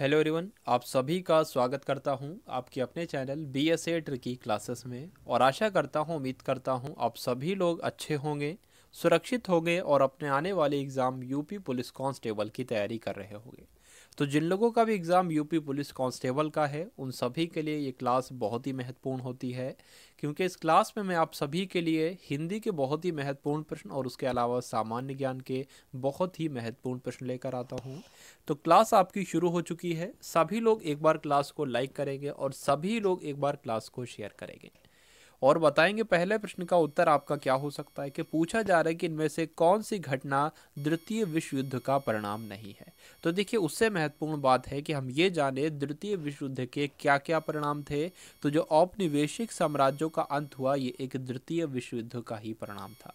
hello everyone आप सभी का स्वागत करता हूं आपके अपने channel B S A tricky classes में और आशा करता हूं उम्मीद करता हूं आप सभी लोग अच्छे होंगे सुरक्षित होंगे और अपने आने वाले एग्ज़ाम यूपी पुलिस कांस्टेबल की तैयारी कर रहे होंगे तो जिन लोगों का भी एग्ज़ाम यूपी पुलिस कांस्टेबल का है उन सभी के लिए ये क्लास बहुत ही महत्वपूर्ण होती है क्योंकि इस क्लास में मैं आप सभी के लिए हिंदी के बहुत ही महत्वपूर्ण प्रश्न और उसके अलावा सामान्य ज्ञान के बहुत ही महत्वपूर्ण प्रश्न लेकर आता हूँ तो क्लास आपकी शुरू हो चुकी है सभी लोग एक बार क्लास को लाइक करेंगे और सभी लोग एक बार क्लास को शेयर करेंगे और बताएंगे पहले प्रश्न का उत्तर आपका क्या हो सकता है कि पूछा जा रहा है कि इनमें से कौन सी घटना द्वितीय विश्व युद्ध का परिणाम नहीं है तो देखिए उससे महत्वपूर्ण बात है कि हम ये जाने द्वितीय विश्व युद्ध के क्या क्या परिणाम थे तो जो औपनिवेशिक साम्राज्यों का अंत हुआ ये एक द्वितीय विश्व युद्ध का ही परिणाम था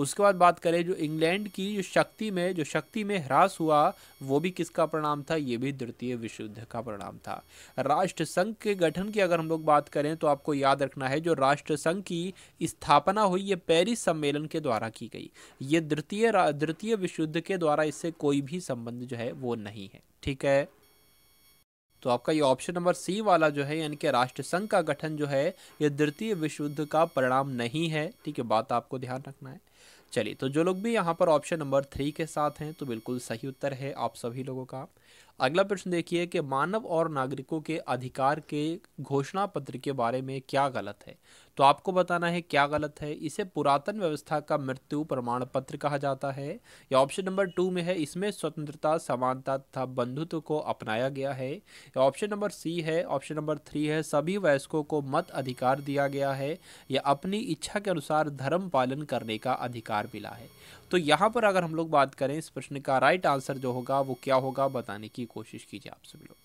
उसके बाद बात करें जो इंग्लैंड की जो शक्ति में जो शक्ति में ह्रास हुआ वो भी किसका परिणाम था ये भी द्वितीय विश्व युद्ध का परिणाम था राष्ट्र संघ के गठन की अगर हम लोग बात करें तो आपको याद रखना है जो राष्ट्र संघ की स्थापना हुई ये पेरिस सम्मेलन के द्वारा की गई ये द्वितीय द्वितीय विश्व युद्ध के द्वारा इससे कोई भी संबंध जो है वो नहीं है ठीक है तो आपका ये ऑप्शन नंबर सी वाला जो है यानी कि राष्ट्रसंघ का गठन जो है ये द्वितीय विश्व युद्ध का परिणाम नहीं है ठीक है बात आपको ध्यान रखना है चलिए तो जो लोग भी यहाँ पर ऑप्शन नंबर थ्री के साथ हैं तो बिल्कुल सही उत्तर है आप सभी लोगों का अगला प्रश्न देखिए कि मानव और नागरिकों के अधिकार के घोषणा पत्र के बारे में क्या गलत है तो आपको बताना है क्या गलत है इसे पुरातन व्यवस्था का मृत्यु प्रमाण पत्र कहा जाता है या ऑप्शन नंबर टू में है इसमें स्वतंत्रता समानता तथा बंधुत्व को अपनाया गया है या ऑप्शन नंबर सी है ऑप्शन नंबर थ्री है सभी वयस्कों को मत अधिकार दिया गया है या अपनी इच्छा के अनुसार धर्म पालन करने का अधिकार मिला है तो यहाँ पर अगर हम लोग बात करें इस प्रश्न का राइट आंसर जो होगा वो क्या होगा बताने की कोशिश कीजिए आप सभी लोग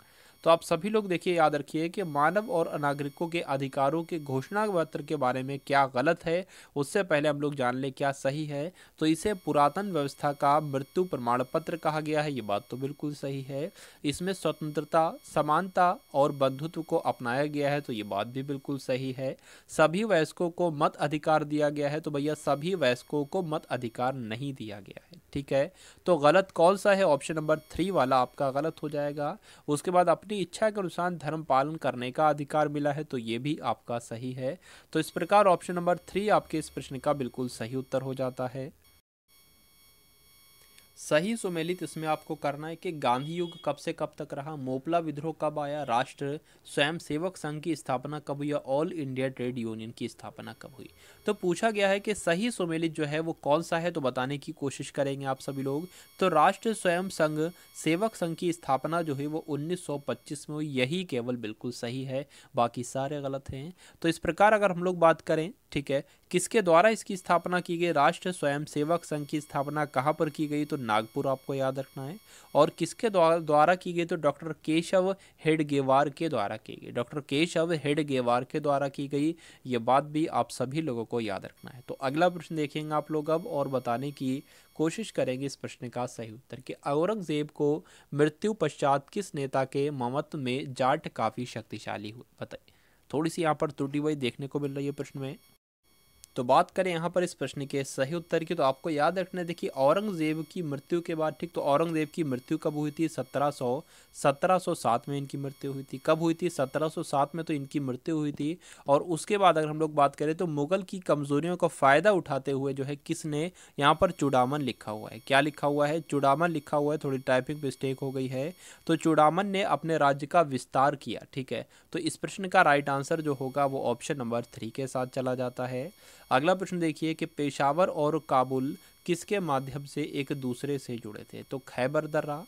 तो आप सभी लोग देखिए याद रखिए कि मानव और नागरिकों के अधिकारों के घोषणा पत्र के बारे में क्या गलत है उससे पहले हम लोग जान ले क्या सही है तो इसे पुरातन व्यवस्था का मृत्यु प्रमाण पत्र कहा गया है ये बात तो बिल्कुल सही है इसमें स्वतंत्रता समानता और बंधुत्व को अपनाया गया है तो ये बात भी बिल्कुल सही है सभी वयस्कों को मत अधिकार दिया गया है तो भैया सभी वयस्कों को मत अधिकार नहीं दिया गया है ठीक है तो गलत कौन सा है ऑप्शन नंबर थ्री वाला आपका गलत हो जाएगा उसके बाद अपनी अपनी इच्छा के अनुसार धर्म पालन करने का अधिकार मिला है तो ये भी आपका सही है तो इस प्रकार ऑप्शन नंबर थ्री आपके इस प्रश्न का बिल्कुल सही उत्तर हो जाता है सही सुमेलित इसमें आपको करना है कि गांधी युग कब से कब तक रहा मोपला विद्रोह कब आया राष्ट्र स्वयं सेवक संघ की स्थापना कब हुई या ऑल इंडिया ट्रेड यूनियन की स्थापना कब हुई तो पूछा गया है कि सही सुमेलित जो है वो कौन सा है तो बताने की कोशिश करेंगे आप सभी लोग तो राष्ट्र स्वयं संघ सेवक संघ की स्थापना जो है वो उन्नीस में हुई यही केवल बिल्कुल सही है बाकी सारे गलत हैं तो इस प्रकार अगर हम लोग बात करें ठीक है किसके द्वारा इसकी स्थापना की गई राष्ट्र स्वयं सेवक संघ की स्थापना कहाँ पर की गई तो नागपुर आपको याद रखना है और किसके द्वारा की गई तो डॉक्टर केशव हेडगेवार के द्वारा की गई डॉक्टर केशव हेडगेवार के द्वारा की गई ये बात भी आप सभी लोगों को याद रखना है तो अगला प्रश्न देखेंगे आप लोग अब और बताने की कोशिश करेंगे इस प्रश्न का सही उत्तर कि औरंगजेब को मृत्यु पश्चात किस नेता के ममत में जाट काफ़ी शक्तिशाली हुए बताइए थोड़ी सी यहाँ पर त्रुटि वही देखने को मिल रही है प्रश्न में तो बात करें यहाँ पर इस प्रश्न के सही उत्तर की तो आपको याद रखना देखिए औरंगजेब की मृत्यु के बाद ठीक तो औरंगजेब की मृत्यु कब हुई थी 1700 1707 में इनकी मृत्यु हुई थी कब हुई थी 1707 में तो इनकी मृत्यु हुई थी और उसके बाद अगर हम लोग बात करें तो मुगल की कमजोरियों का फ़ायदा उठाते हुए जो है किसने यहाँ पर चुड़ामन लिखा हुआ है क्या लिखा हुआ है चुड़ामन लिखा हुआ है थोड़ी टाइपिंग मिस्टेक हो गई है तो चुड़ामन ने अपने राज्य का विस्तार किया ठीक है तो इस प्रश्न का राइट आंसर जो होगा वो ऑप्शन नंबर थ्री के साथ चला जाता है अगला प्रश्न देखिए कि पेशावर और काबुल किसके माध्यम से एक दूसरे से जुड़े थे तो खैबर दर्रा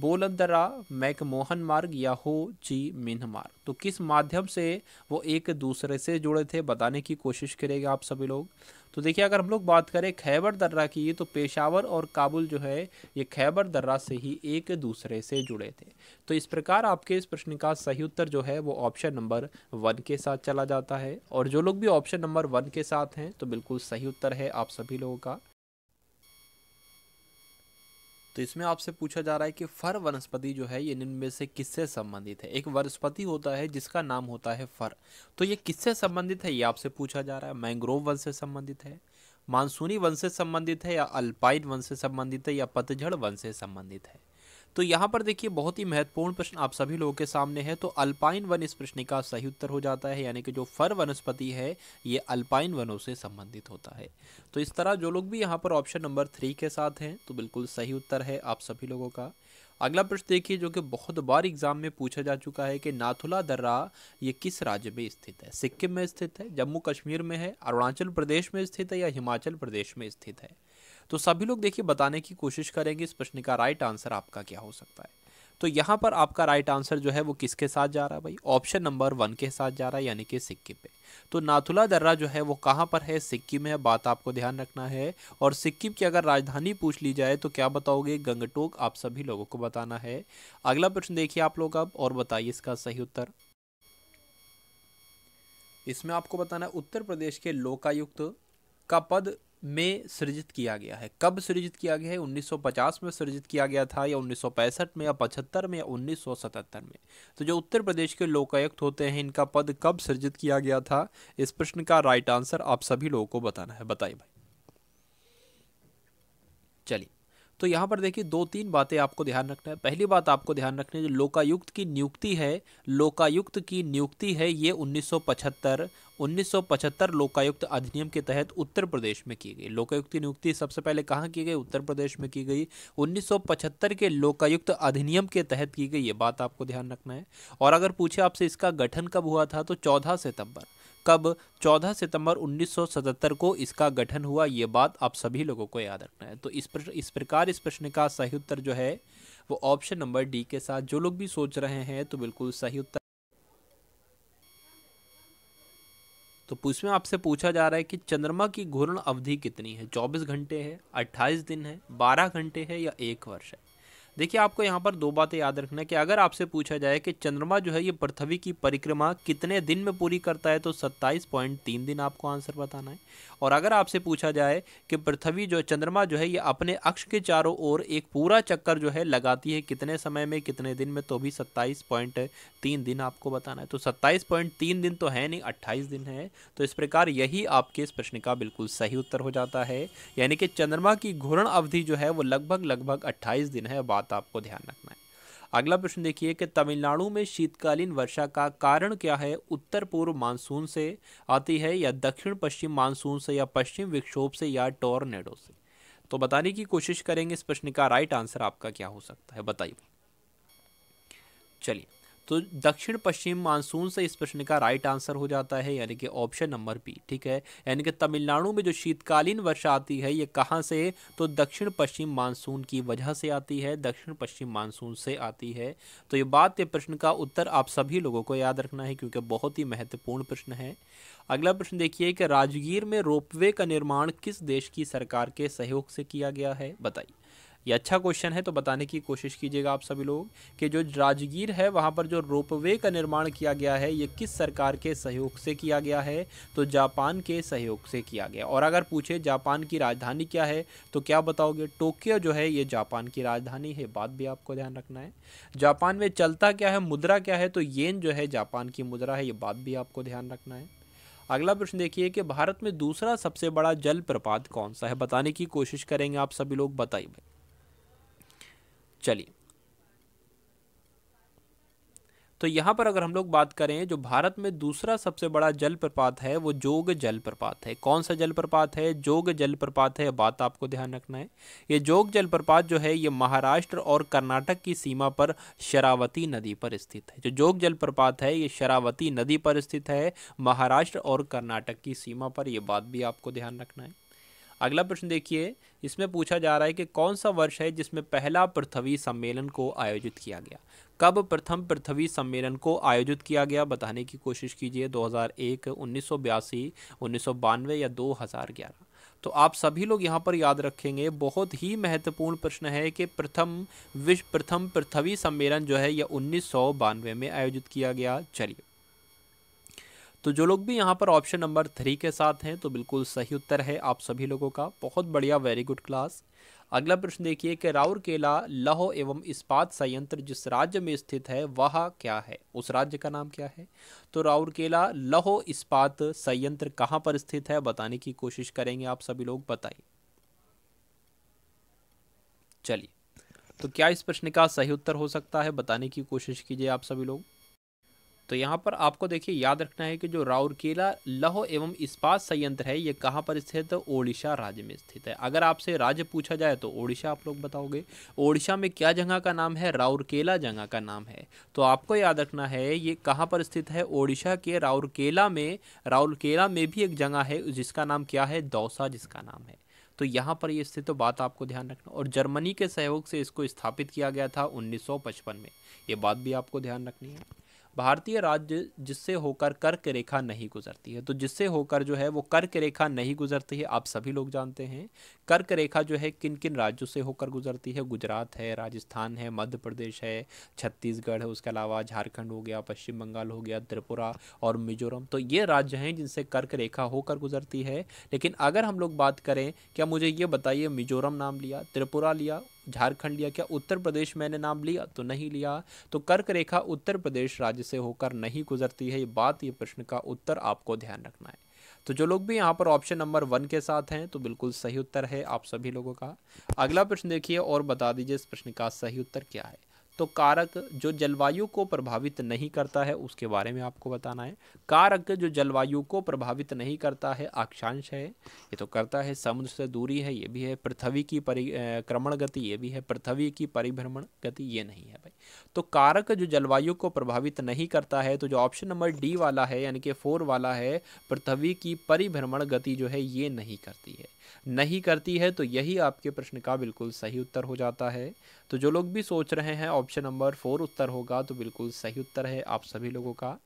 बोलन दर्रा मैकमोहन मार्ग या हो ची मिन मार्ग तो किस माध्यम से वो एक दूसरे से जुड़े थे बताने की कोशिश करेगा आप सभी लोग तो देखिए अगर हम लोग बात करें खैबर दर्रा की तो पेशावर और काबुल जो है ये खैबर दर्रा से ही एक दूसरे से जुड़े थे तो इस प्रकार आपके इस प्रश्न का सही उत्तर जो है वो ऑप्शन नंबर वन के साथ चला जाता है और जो लोग भी ऑप्शन नंबर वन के साथ हैं तो बिल्कुल सही उत्तर है आप सभी लोगों का तो इसमें आपसे पूछा जा रहा है कि फर वनस्पति जो है ये निम्न में से किससे संबंधित है एक वनस्पति होता है जिसका नाम होता है फर तो ये किससे संबंधित है ये आपसे पूछा जा रहा है मैंग्रोव वन से संबंधित है मानसूनी वन से संबंधित है या अल्पाइन वन से संबंधित है या पतझड़ वन से संबंधित है तो यहाँ पर देखिए बहुत ही महत्वपूर्ण प्रश्न आप सभी लोगों के सामने है तो अल्पाइन वन इस प्रश्न का सही उत्तर हो जाता है यानी कि जो फर वनस्पति है ये अल्पाइन वनों से संबंधित होता है तो इस तरह जो लोग भी यहाँ पर ऑप्शन नंबर थ्री के साथ हैं तो बिल्कुल सही उत्तर है आप सभी लोगों का अगला प्रश्न देखिए जो कि बहुत बार एग्जाम में पूछा जा चुका है कि नाथुला दर्रा ये किस राज्य में स्थित है सिक्किम में स्थित है जम्मू कश्मीर में है अरुणाचल प्रदेश में स्थित है या हिमाचल प्रदेश में स्थित है तो सभी लोग देखिए बताने की कोशिश करेंगे इस प्रश्न का राइट आंसर आपका क्या हो सकता है तो यहाँ पर आपका राइट आंसर जो है वो किसके साथ जा रहा है भाई ऑप्शन नंबर वन के साथ जा रहा है यानी कि सिक्किम पे तो नाथुला दर्रा जो है वो कहाँ पर है सिक्किम है बात आपको ध्यान रखना है और सिक्किम की अगर राजधानी पूछ ली जाए तो क्या बताओगे गंगटोक आप सभी लोगों को बताना है अगला प्रश्न देखिए आप लोग अब और बताइए इसका सही उत्तर इसमें आपको बताना है उत्तर प्रदेश के लोकायुक्त का पद में सृजित किया गया है कब सृजित किया गया है 1950 में सृजित किया गया था या 1965 में या पचहत्तर में या 1977 में तो जो उत्तर प्रदेश के लोकायुक्त होते हैं इनका पद कब सृजित किया गया था इस प्रश्न का राइट आंसर आप सभी लोगों को बताना है बताइए भाई चलिए तो यहाँ पर देखिए दो तीन बातें आपको ध्यान रखना है पहली बात आपको ध्यान रखना है जो लोकायुक्त की नियुक्ति है लोकायुक्त की नियुक्ति है ये 1975 1975 लोकायुक्त अधिनियम के तहत उत्तर प्रदेश में की गई लोकायुक्त की नियुक्ति सबसे पहले कहाँ की गई उत्तर प्रदेश में की गई 1975 के लोकायुक्त अधिनियम के तहत की गई ये बात आपको ध्यान रखना है और अगर पूछे आपसे इसका गठन कब हुआ था तो चौदह सितंबर कब 14 सितंबर 1977 को इसका गठन हुआ ये बात आप सभी लोगों को याद रखना है तो इस पर, इस प्रकार इस प्रश्न का सही उत्तर जो है वो ऑप्शन नंबर डी के साथ जो लोग भी सोच रहे हैं तो बिल्कुल सही उत्तर तो पूछवें आपसे पूछा जा रहा है कि चंद्रमा की घूर्ण अवधि कितनी है 24 घंटे है 28 दिन है 12 घंटे है या एक वर्ष है देखिए आपको यहाँ पर दो बातें याद रखना है कि अगर आपसे पूछा जाए कि चंद्रमा जो है ये पृथ्वी की परिक्रमा कितने दिन में पूरी करता है तो सत्ताईस पॉइंट तीन दिन आपको आंसर बताना है और अगर आपसे पूछा जाए कि पृथ्वी जो चंद्रमा जो है ये अपने अक्ष के चारों ओर एक पूरा चक्कर जो है लगाती है कितने समय में कितने दिन में तो भी सत्ताईस पॉइंट तीन दिन आपको बताना है तो सत्ताईस तीन दिन तो है नहीं अट्ठाईस दिन है तो इस प्रकार यही आपके इस प्रश्न का बिल्कुल सही उत्तर हो जाता है यानी कि चंद्रमा की घूर्ण अवधि जो है वो लगभग लगभग अट्ठाईस दिन है बात बात आपको ध्यान रखना है अगला प्रश्न देखिए कि तमिलनाडु में शीतकालीन वर्षा का कारण क्या है उत्तर पूर्व मानसून से आती है या दक्षिण पश्चिम मानसून से या पश्चिम विक्षोभ से या टोरनेडो से तो बताने की कोशिश करेंगे इस प्रश्न का राइट आंसर आपका क्या हो सकता है बताइए चलिए तो दक्षिण पश्चिम मानसून से इस प्रश्न का राइट आंसर हो जाता है यानी कि ऑप्शन नंबर बी ठीक है यानी कि तमिलनाडु में जो शीतकालीन वर्षा आती है ये कहाँ से तो दक्षिण पश्चिम मानसून की वजह से आती है दक्षिण पश्चिम मानसून से आती है तो ये बात ये प्रश्न का उत्तर आप सभी लोगों को याद रखना है क्योंकि बहुत ही महत्वपूर्ण प्रश्न है अगला प्रश्न देखिए कि राजगीर में रोपवे का निर्माण किस देश की सरकार के सहयोग से किया गया है बताइए ये अच्छा क्वेश्चन है तो बताने की कोशिश कीजिएगा आप सभी लोग कि जो राजगीर है वहाँ पर जो रोपवे का निर्माण किया गया है ये किस सरकार के सहयोग से किया गया है तो जापान के सहयोग से किया गया और अगर पूछे जापान की राजधानी क्या है तो क्या बताओगे टोक्यो जो है ये जापान की राजधानी है बात भी आपको ध्यान रखना है जापान में चलता क्या है मुद्रा क्या है तो येन जो है जापान की मुद्रा है ये बात भी आपको ध्यान रखना है अगला प्रश्न देखिए कि भारत में दूसरा सबसे बड़ा जलप्रपात कौन सा है बताने की कोशिश करेंगे आप सभी लोग बताइए भाई चलिए तो यहाँ पर अगर हम लोग बात करें जो भारत में दूसरा सबसे बड़ा जलप्रपात है वो जोग जलप्रपात है कौन सा जलप्रपात है जोग जलप्रपात है बात आपको ध्यान रखना है ये जोग जलप्रपात जो है ये महाराष्ट्र और कर्नाटक की सीमा पर शरावती नदी पर स्थित है जो जोग जलप्रपात है ये शरावती नदी पर स्थित है महाराष्ट्र और कर्नाटक की सीमा पर यह बात भी आपको ध्यान रखना है अगला प्रश्न देखिए इसमें पूछा जा रहा है कि कौन सा वर्ष है जिसमें पहला पृथ्वी सम्मेलन को आयोजित किया गया कब प्रथम पृथ्वी सम्मेलन को आयोजित किया गया बताने की कोशिश कीजिए 2001, 1982, 1992 या 2011 तो आप सभी लोग यहाँ पर याद रखेंगे बहुत ही महत्वपूर्ण प्रश्न है कि प्रथम विश्व प्रथम पृथ्वी सम्मेलन जो है यह उन्नीस में आयोजित किया गया चलिए तो जो लोग भी यहाँ पर ऑप्शन नंबर थ्री के साथ हैं तो बिल्कुल सही उत्तर है आप सभी लोगों का बहुत बढ़िया वेरी गुड क्लास अगला प्रश्न देखिए कि राउरकेला लौह एवं इस्पात संयंत्र जिस राज्य में स्थित है वह क्या है उस राज्य का नाम क्या है तो राउरकेला लौह इस्पात संयंत्र कहाँ पर स्थित है बताने की कोशिश करेंगे आप सभी लोग बताइए चलिए तो क्या इस प्रश्न का सही उत्तर हो सकता है बताने की कोशिश कीजिए आप सभी लोग तो यहाँ पर आपको देखिए याद रखना है कि जो राउरकेला लहो एवं इस्पात संयंत्र है ये कहाँ पर स्थित है ओडिशा राज्य में स्थित है अगर आपसे राज्य पूछा जाए तो ओडिशा आप लोग बताओगे ओडिशा में क्या जगह का नाम है राउरकेला जगह का नाम है तो आपको याद रखना है ये कहाँ पर स्थित है ओडिशा के राउरकेला में राउरकेला में भी एक जगह है जिसका नाम क्या है दौसा जिसका नाम है तो यहाँ पर ये स्थित तो बात आपको ध्यान रखना और जर्मनी के सहयोग से इसको स्थापित किया गया था 1955 में ये बात भी आपको ध्यान रखनी है भारतीय राज्य जिससे होकर कर्क रेखा नहीं गुजरती है तो जिससे होकर जो है वो कर्क रेखा नहीं गुजरती है आप सभी लोग जानते हैं कर्क रेखा जो है किन किन राज्यों से होकर गुजरती है गुजरात है राजस्थान है मध्य प्रदेश है छत्तीसगढ़ है उसके अलावा झारखंड हो गया पश्चिम बंगाल हो गया त्रिपुरा और मिजोरम तो ये राज्य हैं जिनसे कर्क रेखा होकर गुजरती है लेकिन अगर हम लोग बात करें क्या मुझे ये बताइए मिजोरम नाम लिया त्रिपुरा लिया झारखंड लिया क्या उत्तर प्रदेश मैंने नाम लिया तो नहीं लिया तो कर्क रेखा उत्तर प्रदेश राज्य से होकर नहीं गुजरती है ये बात ये प्रश्न का उत्तर आपको ध्यान रखना है तो जो लोग भी यहाँ पर ऑप्शन नंबर वन के साथ हैं तो बिल्कुल सही उत्तर है आप सभी लोगों का अगला प्रश्न देखिए और बता दीजिए इस प्रश्न का सही उत्तर क्या है तो कारक जो जलवायु को प्रभावित नहीं करता है उसके बारे में आपको बताना है कारक जो जलवायु को प्रभावित नहीं करता है अक्षांश है ये तो करता है समुद्र से दूरी है ये भी है पृथ्वी की परिक्रमण गति ये भी है पृथ्वी की परिभ्रमण गति ये नहीं है भाई तो कारक जो जलवायु को प्रभावित नहीं करता है तो जो ऑप्शन नंबर डी वाला है यानी कि फोर वाला है पृथ्वी की परिभ्रमण गति जो है ये नहीं करती है नहीं करती है तो यही आपके प्रश्न का बिल्कुल सही उत्तर हो जाता है तो जो लोग भी सोच रहे हैं ऑप्शन नंबर फोर उत्तर होगा तो बिल्कुल सही उत्तर है आप सभी लोगों का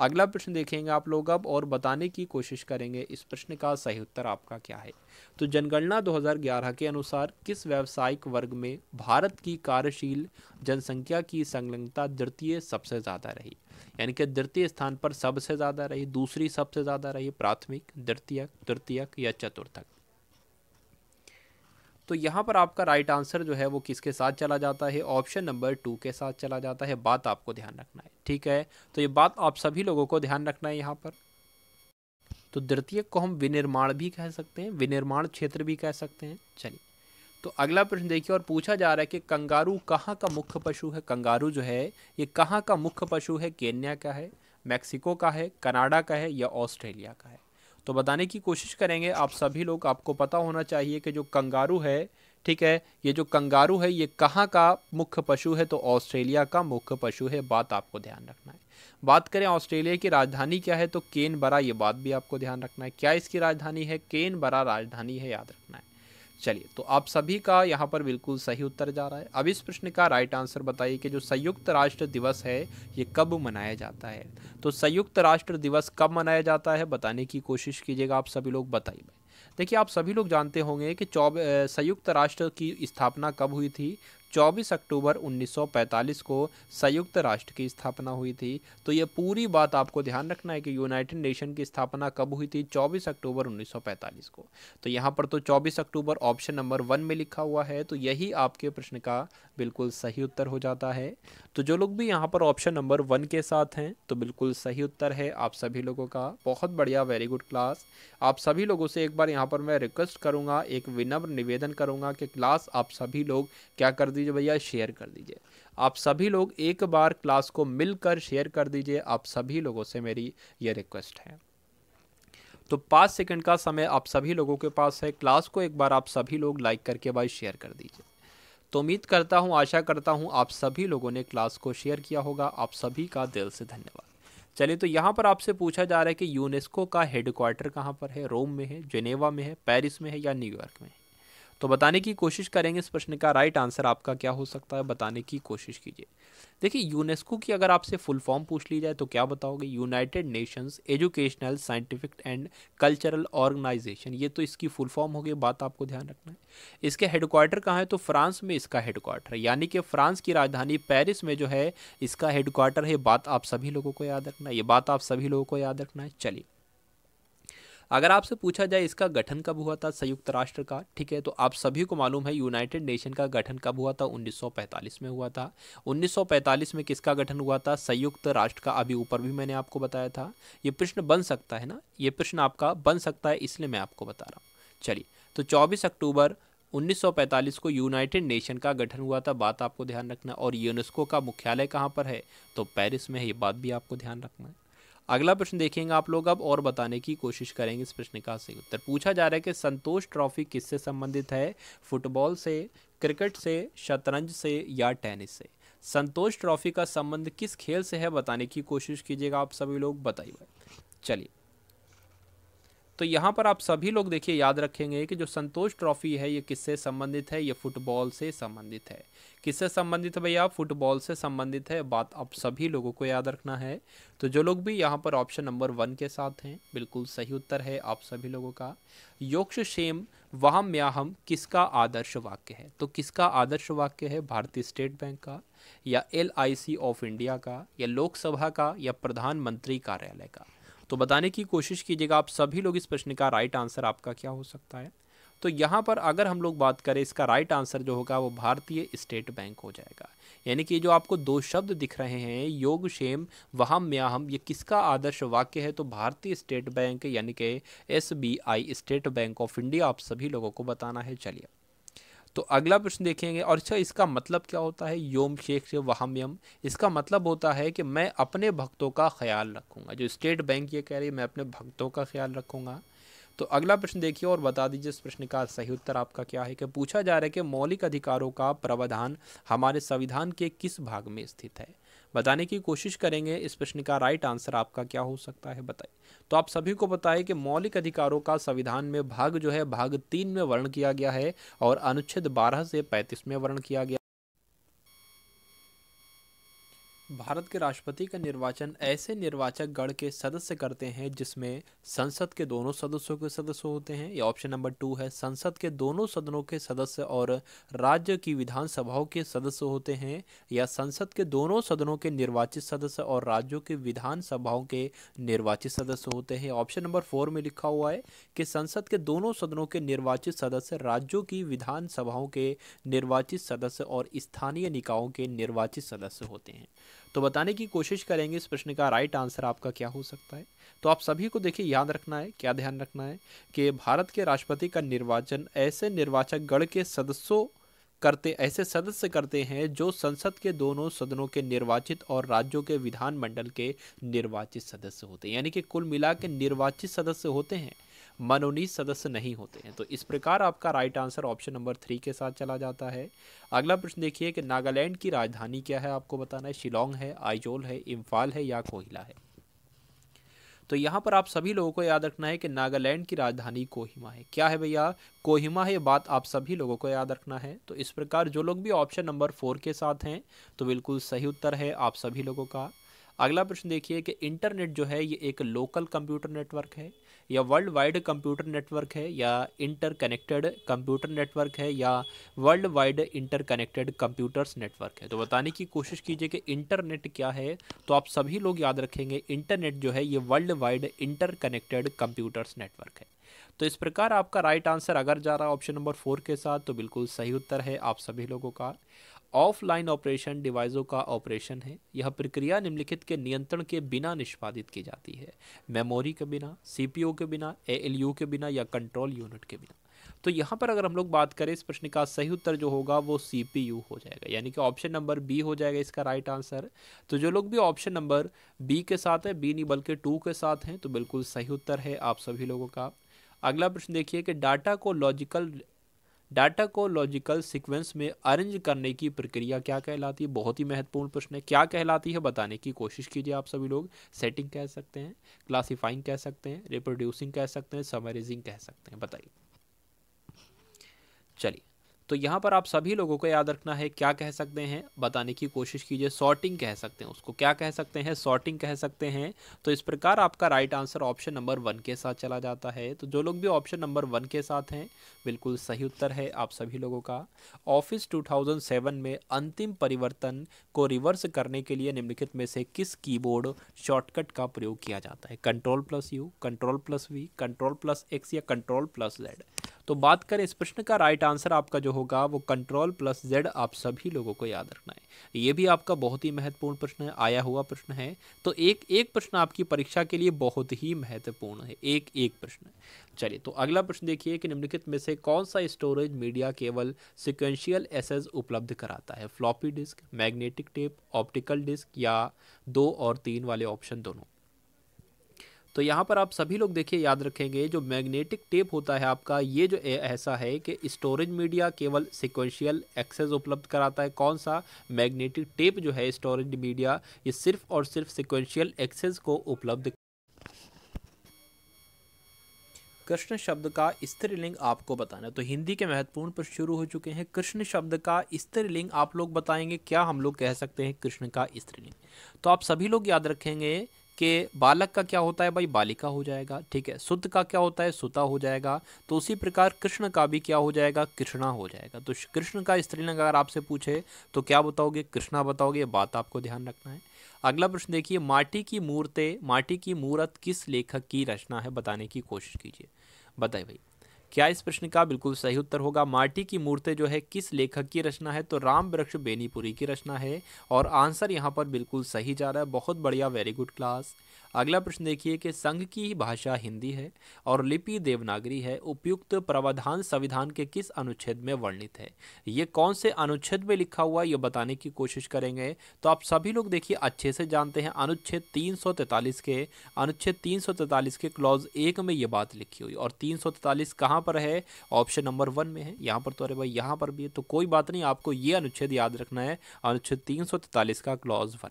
अगला प्रश्न देखेंगे आप लोग अब और बताने की कोशिश करेंगे इस प्रश्न का सही उत्तर आपका क्या है तो जनगणना 2011 के अनुसार किस व्यावसायिक वर्ग में भारत की कार्यशील जनसंख्या की संलग्नता द्वितीय सबसे ज़्यादा रही यानी कि द्वितीय स्थान पर सबसे ज़्यादा रही दूसरी सबसे ज़्यादा रही प्राथमिक द्वितीयक तृतीयक या चतुर्थक तो यहाँ पर आपका राइट आंसर जो है वो किसके साथ चला जाता है ऑप्शन नंबर टू के साथ चला जाता है बात आपको ध्यान रखना है ठीक है तो ये बात आप सभी लोगों को ध्यान रखना है यहाँ पर तो द्वितीय को हम विनिर्माण भी कह सकते हैं विनिर्माण क्षेत्र भी कह सकते हैं चलिए तो अगला प्रश्न देखिए और पूछा जा रहा है कि कंगारू कहाँ का मुख्य पशु है कंगारू जो है ये कहाँ का मुख्य पशु है केन्या का है मैक्सिको का है कनाडा का है या ऑस्ट्रेलिया का है तो बताने की कोशिश करेंगे आप सभी लोग आपको पता होना चाहिए कि जो कंगारू है ठीक है ये जो कंगारू है ये कहाँ का मुख्य पशु है तो ऑस्ट्रेलिया का मुख्य पशु है बात आपको ध्यान रखना है बात करें ऑस्ट्रेलिया की राजधानी क्या है तो बरा ये बात भी आपको ध्यान रखना है क्या इसकी राजधानी है बरा राजधानी है याद रखना है चलिए तो आप सभी का यहाँ पर बिल्कुल सही उत्तर जा रहा है अब इस प्रश्न का राइट आंसर बताइए कि जो संयुक्त राष्ट्र दिवस है ये कब मनाया जाता है तो संयुक्त राष्ट्र दिवस कब मनाया जाता है बताने की कोशिश कीजिएगा आप सभी लोग बताइए देखिए आप सभी लोग जानते होंगे कि चौब संयुक्त राष्ट्र की स्थापना कब हुई थी 24 अक्टूबर 1945 को संयुक्त राष्ट्र की स्थापना हुई थी तो ये पूरी बात आपको ध्यान रखना है कि यूनाइटेड नेशन की स्थापना कब हुई थी 24 अक्टूबर 1945 को तो यहाँ पर तो 24 अक्टूबर ऑप्शन नंबर वन में लिखा हुआ है तो यही आपके प्रश्न का बिल्कुल सही उत्तर हो जाता है तो जो लोग भी यहाँ पर ऑप्शन नंबर वन के साथ हैं तो बिल्कुल सही उत्तर है आप सभी लोगों का बहुत बढ़िया वेरी गुड क्लास आप सभी लोगों से एक बार यहाँ पर मैं रिक्वेस्ट करूँगा एक विनम्र निवेदन करूँगा कि क्लास आप सभी लोग क्या कर दी दीजिए भैया शेयर कर दीजिए आप सभी लोग एक बार क्लास को मिलकर शेयर कर दीजिए आप सभी लोगों से मेरी ये रिक्वेस्ट है तो पाँच सेकंड का समय आप सभी लोगों के पास है क्लास को एक बार आप सभी लोग लाइक करके भाई शेयर कर दीजिए तो उम्मीद करता हूँ आशा करता हूँ आप सभी लोगों ने क्लास को शेयर किया होगा आप सभी का दिल से धन्यवाद चलिए तो यहाँ पर आपसे पूछा जा रहा है कि यूनेस्को का हेडक्वार्टर कहाँ पर है रोम में है जेनेवा में है पेरिस में है या न्यूयॉर्क में है तो बताने की कोशिश करेंगे इस प्रश्न का राइट आंसर आपका क्या हो सकता है बताने की कोशिश कीजिए देखिए यूनेस्को की अगर आपसे फुल फॉर्म पूछ ली जाए तो क्या बताओगे United Nations Educational Scientific and Cultural Organization ये तो इसकी फुल फॉर्म होगी बात आपको ध्यान रखना है इसके हेडक्वार्टर कहाँ है तो फ्रांस में इसका हेडक्वार्टर है यानी कि फ्रांस की राजधानी पेरिस में जो है इसका हेडक्वार्टर है बात आप सभी लोगों को याद रखना है ये बात आप सभी लोगों को याद रखना है चलिए अगर आपसे पूछा जाए इसका गठन कब हुआ था संयुक्त राष्ट्र का ठीक है तो आप सभी को मालूम है यूनाइटेड नेशन का गठन कब हुआ था 1945 में हुआ था 1945 में किसका गठन हुआ था संयुक्त राष्ट्र का अभी ऊपर भी मैंने आपको बताया था ये प्रश्न बन सकता है ना ये प्रश्न आपका बन सकता है इसलिए मैं आपको बता रहा हूँ चलिए तो चौबीस अक्टूबर 1945 को यूनाइटेड नेशन का गठन हुआ था बात आपको ध्यान रखना और यूनेस्को का मुख्यालय कहाँ पर है तो पेरिस में है ये बात भी आपको ध्यान रखना है अगला प्रश्न देखेंगे आप लोग अब और बताने की कोशिश करेंगे इस प्रश्न का सही उत्तर पूछा जा रहा है कि संतोष ट्रॉफी किससे संबंधित है फुटबॉल से क्रिकेट से शतरंज से या टेनिस से संतोष ट्रॉफी का संबंध किस खेल से है बताने की कोशिश कीजिएगा आप सभी लोग बताइए चलिए तो यहाँ पर आप सभी लोग देखिए याद रखेंगे कि जो संतोष ट्रॉफी है ये किससे संबंधित है ये फुटबॉल से संबंधित है किससे संबंधित है भैया फुटबॉल से संबंधित है बात आप सभी लोगों को याद रखना है तो जो लोग भी यहाँ पर ऑप्शन नंबर वन के साथ हैं बिल्कुल सही उत्तर है आप सभी लोगों का योक्ष शेम वाहम म्याहम किसका आदर्श वाक्य है तो किसका आदर्श वाक्य है भारतीय स्टेट बैंक का या एल ऑफ इंडिया का या लोकसभा का या प्रधानमंत्री कार्यालय का तो बताने की कोशिश कीजिएगा आप सभी लोग इस प्रश्न का राइट आंसर आपका क्या हो सकता है तो यहाँ पर अगर हम लोग बात करें इसका राइट आंसर जो होगा वो भारतीय स्टेट बैंक हो जाएगा यानी कि जो आपको दो शब्द दिख रहे हैं योग शेम वहाम म्याहम ये किसका आदर्श वाक्य है तो भारतीय स्टेट बैंक यानी कि S State Bank of India आप सभी लोगों को बताना है चलिए तो अगला प्रश्न देखेंगे और अच्छा इसका मतलब क्या होता है योम शेख वहम यम इसका मतलब होता है कि मैं अपने भक्तों का ख्याल रखूँगा जो स्टेट बैंक ये कह रही है मैं अपने भक्तों का ख्याल रखूँगा तो अगला प्रश्न देखिए और बता दीजिए इस प्रश्न का सही उत्तर आपका क्या है कि पूछा जा रहा है कि मौलिक अधिकारों का प्रावधान हमारे संविधान के किस भाग में स्थित है बताने की कोशिश करेंगे इस प्रश्न का राइट आंसर आपका क्या हो सकता है बताइए तो आप सभी को बताएं कि मौलिक अधिकारों का संविधान में भाग जो है भाग तीन में वर्ण किया गया है और अनुच्छेद बारह से पैंतीस में वर्ण किया गया भारत के राष्ट्रपति का निर्वाचन ऐसे निर्वाचक गण के सदस्य करते हैं जिसमें संसद के दोनों सदस्यों के सदस्य होते हैं ये ऑप्शन नंबर टू है संसद के दोनों सदनों के सदस्य और राज्य की विधानसभाओं के सदस्य होते हैं या संसद के दोनों सदनों के निर्वाचित सदस्य और राज्यों के विधानसभाओं के निर्वाचित सदस्य होते हैं ऑप्शन नंबर फोर में लिखा हुआ है कि संसद के दोनों सदनों के निर्वाचित सदस्य राज्यों की विधानसभाओं के निर्वाचित सदस्य और स्थानीय निकायों के निर्वाचित सदस्य होते हैं तो बताने की कोशिश करेंगे इस प्रश्न का राइट आंसर आपका क्या हो सकता है तो आप सभी को देखिए याद रखना है क्या ध्यान रखना है कि भारत के राष्ट्रपति का निर्वाचन ऐसे निर्वाचक गण के सदस्यों करते ऐसे सदस्य करते हैं जो संसद के दोनों सदनों के निर्वाचित और राज्यों के विधानमंडल के निर्वाचित सदस्य होते हैं यानी कि कुल मिला के निर्वाचित सदस्य होते हैं मनोनीत सदस्य नहीं होते हैं तो इस प्रकार आपका right answer option number three के साथ चला जाता है अगला प्रश्न देखिए कि नागालैंड की राजधानी क्या है आपको बताना है शिलोंग है आइजोल है इम्फाल है या कोहिला है तो यहाँ पर आप सभी लोगों को याद रखना है कि नागालैंड की राजधानी कोहिमा है क्या है भैया कोहिमा है ये बात आप सभी लोगों को याद रखना है तो इस प्रकार जो लोग भी ऑप्शन नंबर फोर के साथ हैं तो बिल्कुल सही उत्तर है आप सभी लोगों का अगला प्रश्न देखिए कि इंटरनेट जो है ये एक लोकल कंप्यूटर नेटवर्क है या वर्ल्ड वाइड कंप्यूटर नेटवर्क है या इंटरकनेक्टेड कंप्यूटर नेटवर्क है या world wide interconnected computers network है तो बताने की कोशिश कीजिए कि इंटरनेट क्या है तो आप सभी लोग याद रखेंगे इंटरनेट जो है ये world wide interconnected computers network है तो इस प्रकार आपका राइट आंसर अगर जा रहा है ऑप्शन नंबर फोर के साथ तो बिल्कुल सही उत्तर है आप सभी लोगों का ऑफलाइन ऑपरेशन डिवाइसों का ऑपरेशन है यह प्रक्रिया निम्नलिखित के नियंत्रण के बिना निष्पादित की जाती है मेमोरी के बिना सीपीओ के बिना एएलयू के बिना या कंट्रोल यूनिट के बिना तो यहाँ पर अगर हम लोग बात करें इस प्रश्न का सही उत्तर जो होगा वो सी हो जाएगा यानी कि ऑप्शन नंबर बी हो जाएगा इसका राइट आंसर तो जो लोग भी ऑप्शन नंबर बी के साथ है बी नहीं बल्कि टू के साथ हैं तो बिल्कुल सही उत्तर है आप सभी लोगों का अगला प्रश्न देखिए कि डाटा को लॉजिकल डाटा को लॉजिकल सीक्वेंस में अरेंज करने की प्रक्रिया क्या कहलाती है बहुत ही महत्वपूर्ण प्रश्न है क्या कहलाती है बताने की कोशिश कीजिए आप सभी लोग सेटिंग कह सकते हैं क्लासीफाइंग कह सकते हैं रिप्रोड्यूसिंग कह सकते हैं समराइजिंग कह सकते हैं बताइए चलिए तो यहाँ पर आप सभी लोगों को याद रखना है क्या कह सकते हैं बताने की कोशिश कीजिए सॉर्टिंग कह सकते हैं उसको क्या कह सकते हैं सॉर्टिंग कह सकते हैं तो इस प्रकार आपका right answer option number one के साथ चला जाता है तो जो लोग भी ऑप्शन नंबर वन के साथ हैं बिल्कुल सही उत्तर है आप सभी लोगों का ऑफिस टू में अंतिम परिवर्तन को रिवर्स करने के लिए निम्नलिखित में से किस कीबोर्ड शॉर्टकट का प्रयोग किया जाता है control plus U control plus V control plus X या कंट्रोल प्लस जेड तो बात करें इस प्रश्न का राइट आंसर आपका जो हो होगा वो कंट्रोल प्लस जेड आप सभी लोगों को याद रखना है ये भी आपका बहुत ही महत्वपूर्ण प्रश्न है आया हुआ प्रश्न है तो एक एक प्रश्न आपकी परीक्षा के लिए बहुत ही महत्वपूर्ण है एक एक प्रश्न चलिए तो अगला प्रश्न देखिए कि निम्नलिखित में से कौन सा स्टोरेज मीडिया केवल सिक्वेंशियल एसेज उपलब्ध कराता है floppy disk magnetic tape optical disk या दो और तीन वाले ऑप्शन दोनों तो यहाँ पर आप सभी लोग देखिए याद रखेंगे जो मैग्नेटिक टेप होता है आपका ये जो ऐसा है कि स्टोरेज मीडिया केवल सिक्वेंशियल एक्सेस उपलब्ध कराता है कौन सा मैग्नेटिक टेप जो है स्टोरेज मीडिया ये सिर्फ और सिर्फ सिक्वेंशियल एक्सेस को उपलब्ध कृष्ण शब्द का स्त्रीलिंग आपको बताना तो हिंदी के महत्वपूर्ण पर शुरू हो चुके हैं कृष्ण शब्द का स्त्रीलिंग आप लोग बताएंगे क्या हम लोग कह सकते हैं कृष्ण का स्त्रीलिंग तो आप सभी लोग याद रखेंगे कि बालक का क्या होता है भाई बालिका हो जाएगा ठीक है सुत का क्या होता है सुता हो जाएगा तो उसी प्रकार कृष्ण का भी क्या हो जाएगा कृष्णा हो जाएगा तो कृष्ण का स्त्रीलिंग अगर आपसे पूछे तो क्या बताओगे कृष्णा बताओगे ये बात आपको ध्यान रखना है अगला प्रश्न देखिए माटी की मूर्तें माटी की मूर्त किस लेखक की रचना है बताने की कोशिश कीजिए बताए भाई क्या इस प्रश्न का बिल्कुल सही उत्तर होगा माटी की मूर्तें जो है किस लेखक की रचना है तो राम वृक्ष बेनीपुरी की रचना है और आंसर यहाँ पर बिल्कुल सही जा रहा है बहुत बढ़िया वेरी गुड क्लास अगला प्रश्न देखिए कि संघ की भाषा हिंदी है और लिपि देवनागरी है उपयुक्त प्रावधान संविधान के किस अनुच्छेद में वर्णित है ये कौन से अनुच्छेद में लिखा हुआ ये बताने की कोशिश करेंगे तो आप सभी लोग देखिए अच्छे से जानते हैं अनुच्छेद 343 के अनुच्छेद 343 के क्लॉज एक में ये बात लिखी हुई और तीन कहाँ पर है ऑप्शन नंबर वन में है यहाँ पर तो अरे भाई यहाँ पर भी है तो कोई बात नहीं आपको ये अनुच्छेद याद रखना है अनुच्छेद तीन का क्लॉज वन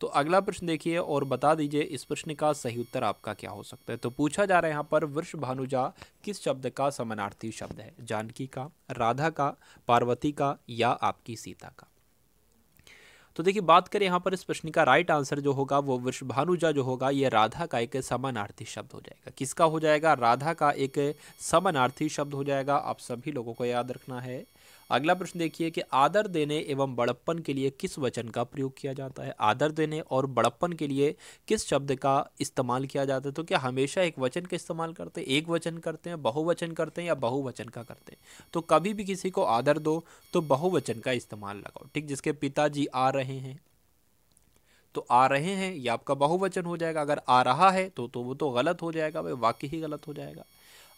तो अगला प्रश्न देखिए और बता दीजिए इस प्रश्न का सही उत्तर आपका क्या हो सकता है तो पूछा जा रहा है यहाँ पर वृष भानुजा किस शब्द का समानार्थी शब्द है जानकी का राधा का पार्वती का या आपकी सीता का तो देखिए बात करें यहाँ पर इस प्रश्न का राइट आंसर जो होगा वो वृषभानुजा जो होगा ये राधा का एक समानार्थी शब्द हो जाएगा किसका हो जाएगा राधा का एक समानार्थी शब्द हो जाएगा आप सभी लोगों को याद रखना है अगला प्रश्न देखिए कि आदर देने एवं बड़प्पन के लिए किस वचन का प्रयोग किया जाता है आदर देने और बड़प्पन के लिए किस शब्द का इस्तेमाल किया जाता है तो क्या हमेशा एक वचन का इस्तेमाल करते हैं एक वचन करते हैं बहुवचन करते हैं या बहुवचन का करते हैं तो कभी भी किसी को आदर दो तो बहुवचन का इस्तेमाल लगाओ ठीक जिसके पिताजी आ रहे हैं तो आ रहे हैं या आपका बहुवचन हो जाएगा अगर आ रहा है तो तो वो तो गलत हो जाएगा भाई वाक्य ही गलत हो जाएगा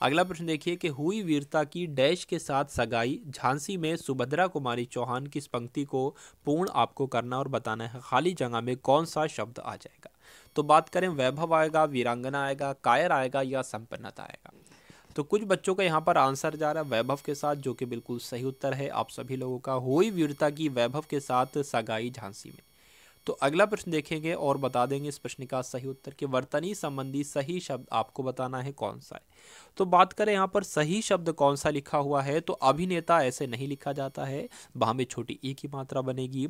अगला प्रश्न देखिए कि हुई वीरता की डैश के साथ सगाई झांसी में सुभद्रा कुमारी चौहान की इस पंक्ति को पूर्ण आपको करना और बताना है खाली जगह में कौन सा शब्द आ जाएगा तो बात करें वैभव आएगा वीरांगना आएगा कायर आएगा या संपन्नता आएगा तो कुछ बच्चों का यहाँ पर आंसर जा रहा है वैभव के साथ जो कि बिल्कुल सही उत्तर है आप सभी लोगों का हुई वीरता की वैभव के साथ सगाई झांसी में तो अगला प्रश्न देखेंगे और बता देंगे इस प्रश्न का सही उत्तर कि वर्तनी संबंधी सही शब्द आपको बताना है कौन सा है तो बात करें यहाँ पर सही शब्द कौन सा लिखा हुआ है तो अभिनेता ऐसे नहीं लिखा जाता है वहाँ में छोटी ई की मात्रा बनेगी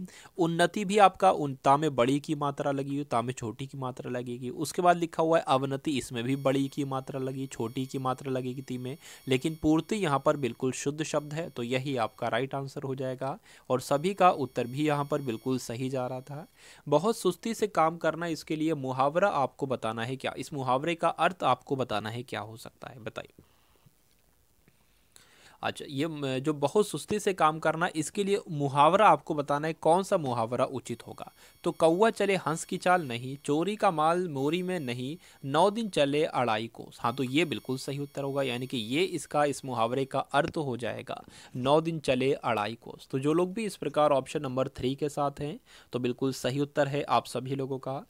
उन्नति भी आपका उनता में बड़ी की मात्रा लगी ता में छोटी की मात्रा लगेगी उसके बाद लिखा हुआ है अवनति इसमें भी बड़ी की मात्रा लगी छोटी की मात्रा लगेगी ती में लेकिन पूर्ति यहाँ पर बिल्कुल शुद्ध शब्द है तो यही आपका राइट आंसर हो जाएगा और सभी का उत्तर भी यहाँ पर बिल्कुल सही जा रहा था बहुत सुस्ती से काम करना इसके लिए मुहावरा आपको बताना है क्या इस मुहावरे का अर्थ आपको बताना है क्या हो सकता है बताइए अच्छा ये जो बहुत सुस्ती से काम करना इसके लिए मुहावरा आपको बताना है कौन सा मुहावरा उचित होगा तो कौआ चले हंस की चाल नहीं चोरी का माल मोरी में नहीं नौ दिन चले अड़ाई को हाँ तो ये बिल्कुल सही उत्तर होगा यानी कि ये इसका इस मुहावरे का अर्थ हो जाएगा नौ दिन चले अड़ाई कोस तो जो लोग भी इस प्रकार ऑप्शन नंबर थ्री के साथ हैं तो बिल्कुल सही उत्तर है आप सभी लोगों का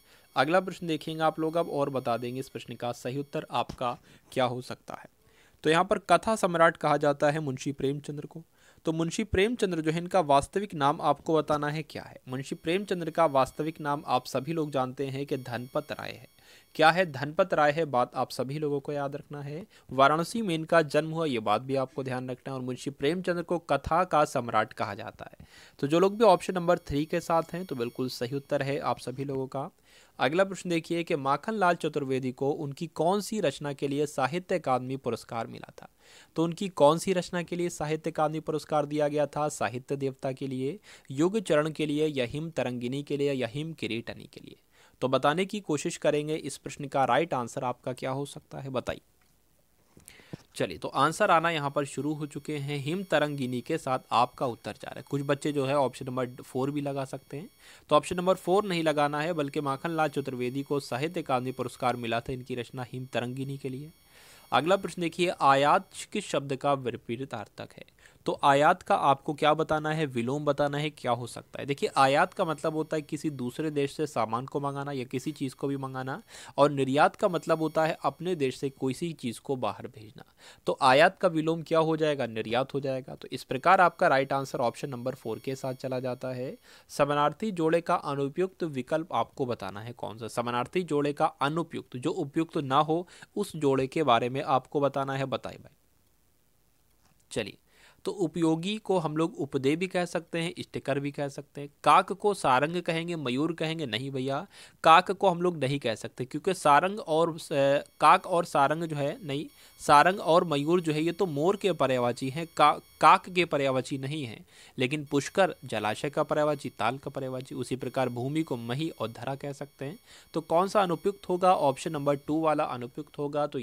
अगला प्रश्न देखेंगे आप लोग अब और बता देंगे इस प्रश्न का सही उत्तर आपका क्या हो सकता है तो यहाँ पर कथा सम्राट कहा जाता है मुंशी प्रेमचंद्र को तो मुंशी प्रेमचंद्र जो है इनका वास्तविक नाम आपको बताना है क्या है मुंशी प्रेमचंद्र का वास्तविक नाम आप सभी लोग जानते हैं कि धनपत राय है क्या है धनपत राय है बात आप सभी लोगों को याद रखना है वाराणसी में इनका जन्म हुआ ये बात भी आपको ध्यान रखना है और मुंशी प्रेमचंद्र को कथा का सम्राट कहा जाता है तो जो लोग भी ऑप्शन नंबर थ्री के साथ हैं तो बिल्कुल सही उत्तर है आप सभी लोगों का अगला प्रश्न देखिए कि माखन लाल चतुर्वेदी को उनकी कौन सी रचना के लिए साहित्य अकादमी पुरस्कार मिला था तो उनकी कौन सी रचना के लिए साहित्य अकादमी पुरस्कार दिया गया था साहित्य देवता के लिए युग चरण के लिए या हिम तरंगिनी के लिए या हिम किरीटनी के लिए तो बताने की कोशिश करेंगे इस प्रश्न का राइट आंसर आपका क्या हो सकता है बताइए चलिए तो आंसर आना यहाँ पर शुरू हो चुके हैं हिम तरंगिनी के साथ आपका उत्तर जा रहा है कुछ बच्चे जो है ऑप्शन नंबर फोर भी लगा सकते हैं तो ऑप्शन नंबर फोर नहीं लगाना है बल्कि माखनलाल चतुर्वेदी को साहित्य अकादमी पुरस्कार मिला था इनकी रचना हिम तरंगिनी के लिए अगला प्रश्न देखिए आयात किस शब्द का विपरीत अर्थक है तो आयात का आपको क्या बताना है विलोम बताना है क्या हो सकता है देखिए आयात का मतलब होता है किसी दूसरे देश से सामान को मंगाना या किसी चीज़ को भी मंगाना और निर्यात का मतलब होता है अपने देश से कोई सी चीज़ को बाहर भेजना तो आयात का विलोम क्या हो जाएगा निर्यात हो जाएगा तो इस प्रकार आपका right answer option number four के साथ चला जाता है समानार्थी जोड़े का अनुपयुक्त विकल्प आपको बताना है कौन सा समानार्थी जोड़े का अनुपयुक्त जो उपयुक्त ना हो उस जोड़े के बारे में आपको बताना है बताए भाई चलिए तो उपयोगी को हम लोग उपदे भी कह सकते हैं स्टिकर भी कह सकते हैं काक को सारंग कहेंगे मयूर कहेंगे नहीं भैया काक को हम लोग नहीं कह सकते क्योंकि सारंग और काक और सारंग जो है नहीं सारंग और मयूर जो है ये तो मोर के पर्यावाची हैं का काक के पर्यावाची नहीं हैं लेकिन पुष्कर जलाशय का पर्यावाची ताल का पर्यावाची उसी प्रकार भूमि को मही और धरा कह सकते हैं तो कौन सा अनुपयुक्त होगा ऑप्शन नंबर टू वाला अनुपयुक्त होगा तो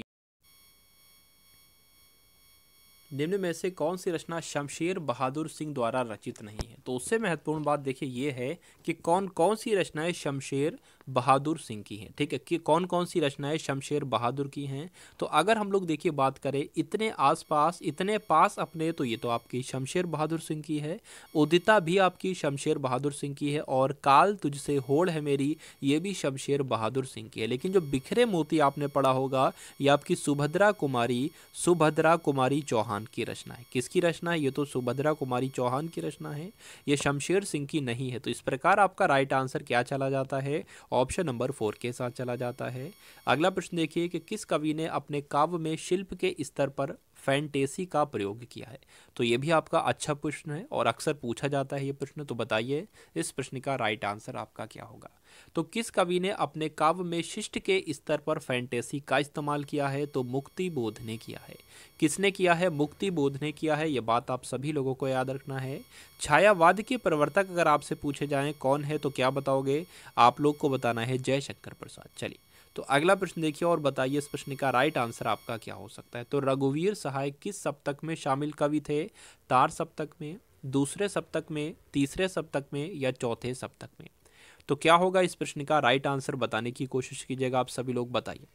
निम्न में से कौन सी रचना शमशेर बहादुर सिंह द्वारा रचित नहीं है तो उससे महत्वपूर्ण बात देखिए ये है कि कौन कौन सी रचनाएं शमशेर बहादुर सिंह की हैं ठीक है कि कौन कौन सी रचनाएं शमशेर बहादुर की हैं तो अगर हम लोग देखिए बात करें इतने आसपास इतने पास अपने तो ये तो आपकी शमशेर बहादुर सिंह की है उदिता भी आपकी शमशेर बहादुर सिंह की है और काल तुझसे होड़ है मेरी ये भी शमशेर बहादुर सिंह की है लेकिन जो बिखरे मोती आपने पढ़ा होगा ये आपकी सुभद्रा कुमारी सुभद्रा कुमारी चौहान की रचना है किसकी रचना है ये तो सुभद्रा कुमारी चौहान की रचना है ये शमशेर सिंह की नहीं है तो इस प्रकार आपका राइट आंसर क्या चला जाता है ऑप्शन नंबर फोर के साथ चला जाता है अगला प्रश्न देखिए कि किस कवि ने अपने काव्य में शिल्प के स्तर पर फैंटेसी का प्रयोग किया है तो ये भी आपका अच्छा प्रश्न है और अक्सर पूछा जाता है ये प्रश्न तो बताइए इस प्रश्न का राइट आंसर आपका क्या होगा तो किस कवि ने अपने काव्य में शिष्ट के स्तर पर फैंटेसी का इस्तेमाल किया है तो मुक्ति बोध ने किया है किसने किया है मुक्ति बोध ने किया है ये बात आप सभी लोगों को याद रखना है छायावाद के प्रवर्तक अगर आपसे पूछे जाएं कौन है तो क्या बताओगे आप लोग को बताना है जयशंकर प्रसाद चलिए तो अगला प्रश्न देखिए और बताइए इस प्रश्न का राइट आंसर आपका क्या हो सकता है तो रघुवीर सहाय किस सप्तक में शामिल कवि थे तार सप्तक में दूसरे सप्तक में तीसरे सप्तक में या चौथे सप्तक में तो क्या होगा इस प्रश्न का राइट आंसर बताने की कोशिश कीजिएगा आप सभी लोग बताइए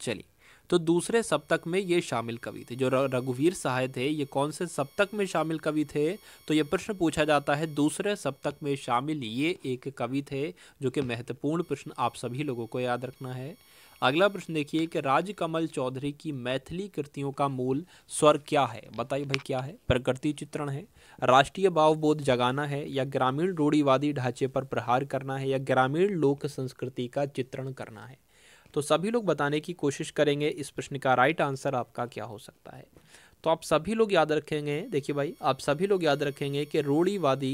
चलिए तो दूसरे सप्तक में ये शामिल कवि थे जो रघुवीर सहाय थे ये कौन से सप्तक में शामिल कवि थे तो ये प्रश्न पूछा जाता है दूसरे सप्तक में शामिल ये एक कवि थे जो कि महत्वपूर्ण प्रश्न आप सभी लोगों को याद रखना है अगला प्रश्न देखिए कि राजकमल चौधरी की मैथिली कृतियों का मूल स्वर क्या है बताइए भाई क्या है प्रकृति चित्रण है राष्ट्रीय भावबोध जगाना है या ग्रामीण रूढ़ीवादी ढांचे पर प्रहार करना है या ग्रामीण लोक संस्कृति का चित्रण करना है तो सभी लोग बताने की कोशिश करेंगे इस प्रश्न का राइट आंसर आपका क्या हो सकता है तो आप सभी लोग याद रखेंगे देखिए भाई आप सभी लोग याद रखेंगे कि रूढ़ीवादी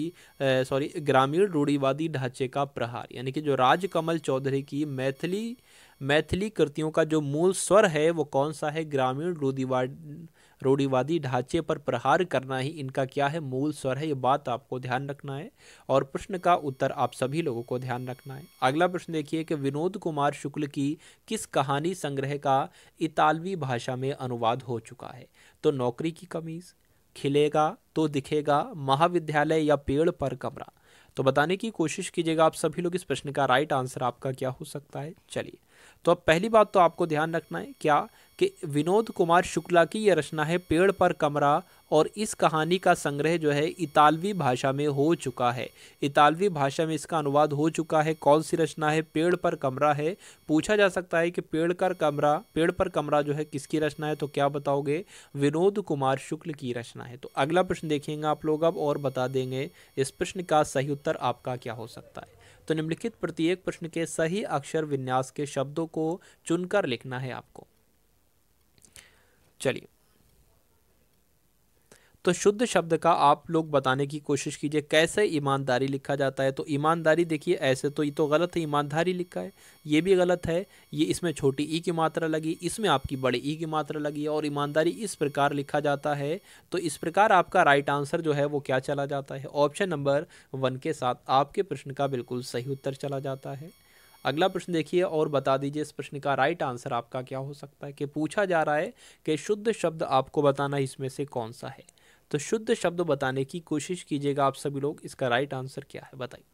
सॉरी ग्रामीण रूढ़ीवादी ढांचे का प्रहार यानी कि जो राजकमल चौधरी की मैथिली मैथिली कृतियों का जो मूल स्वर है वो कौन सा है ग्रामीण रूढ़ीवाद रूढ़ीवादी ढांचे पर प्रहार करना ही इनका क्या है मूल स्वर है ये बात आपको ध्यान रखना है और प्रश्न का उत्तर आप सभी लोगों को ध्यान रखना है अगला प्रश्न देखिए कि विनोद कुमार शुक्ल की किस कहानी संग्रह का इतालवी भाषा में अनुवाद हो चुका है तो नौकरी की कमीज़ खिलेगा तो दिखेगा महाविद्यालय या पेड़ पर कमरा तो बताने की कोशिश कीजिएगा आप सभी लोग इस प्रश्न का राइट आंसर आपका क्या हो सकता है चलिए तो अब पहली बात तो आपको ध्यान रखना है क्या कि विनोद कुमार शुक्ला की यह रचना है पेड़ पर कमरा और इस कहानी का संग्रह जो है इतालवी भाषा में हो चुका है इतालवी भाषा में इसका अनुवाद हो चुका है कौन सी रचना है पेड़ पर कमरा है पूछा जा सकता है कि पेड़ कर कमरा पेड़ पर कमरा जो है किसकी रचना है तो क्या बताओगे विनोद कुमार शुक्ल की रचना है तो अगला प्रश्न देखेंगे आप लोग अब और बता देंगे इस प्रश्न का सही उत्तर आपका क्या हो सकता है तो निम्नलिखित प्रत्येक प्रश्न के सही अक्षर विन्यास के शब्दों को चुनकर लिखना है आपको चलिए तो शुद्ध शब्द का आप लोग बताने की कोशिश कीजिए कैसे ईमानदारी लिखा जाता है तो ईमानदारी देखिए ऐसे तो ये तो गलत है ईमानदारी लिखा है ये भी गलत है ये इसमें छोटी ई की मात्रा लगी इसमें आपकी बड़ी ई की मात्रा लगी और ईमानदारी इस प्रकार लिखा जाता है तो इस प्रकार आपका राइट आंसर जो है वो क्या चला जाता है ऑप्शन नंबर वन के साथ आपके प्रश्न का बिल्कुल सही उत्तर चला जाता है अगला प्रश्न देखिए और बता दीजिए इस प्रश्न का राइट आंसर आपका क्या हो सकता है कि पूछा जा रहा है कि शुद्ध शब्द आपको बताना इसमें से कौन सा है तो शुद्ध शब्द बताने की कोशिश कीजिएगा आप सभी लोग इसका राइट आंसर क्या है बताइए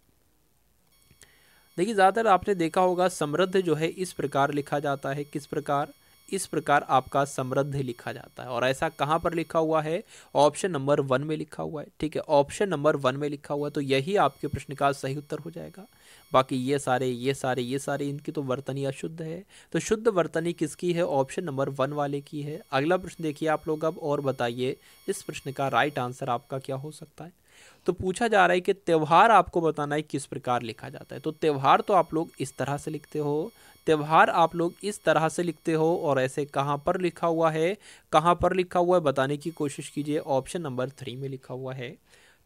देखिए ज़्यादातर आपने देखा होगा समृद्ध जो है इस प्रकार लिखा जाता है किस प्रकार इस प्रकार आपका समृद्ध लिखा जाता है और ऐसा कहाँ पर लिखा हुआ है ऑप्शन नंबर वन में लिखा हुआ है ठीक है ऑप्शन नंबर वन में लिखा हुआ है तो यही आपके प्रश्न का सही उत्तर हो जाएगा बाकी ये सारे ये सारे ये सारे इनकी तो वर्तनी अशुद्ध है तो शुद्ध वर्तनी किसकी है ऑप्शन नंबर वन वाले की है अगला प्रश्न देखिए आप लोग अब और बताइए इस प्रश्न का राइट आंसर आपका क्या हो सकता है तो पूछा जा रहा है कि त्यौहार आपको बताना है किस प्रकार लिखा जाता है तो त्यौहार तो आप लोग इस तरह से लिखते हो त्यौहार आप लोग इस तरह से लिखते हो और ऐसे कहाँ पर लिखा हुआ है कहाँ पर लिखा हुआ है बताने की कोशिश कीजिए ऑप्शन नंबर थ्री में लिखा हुआ है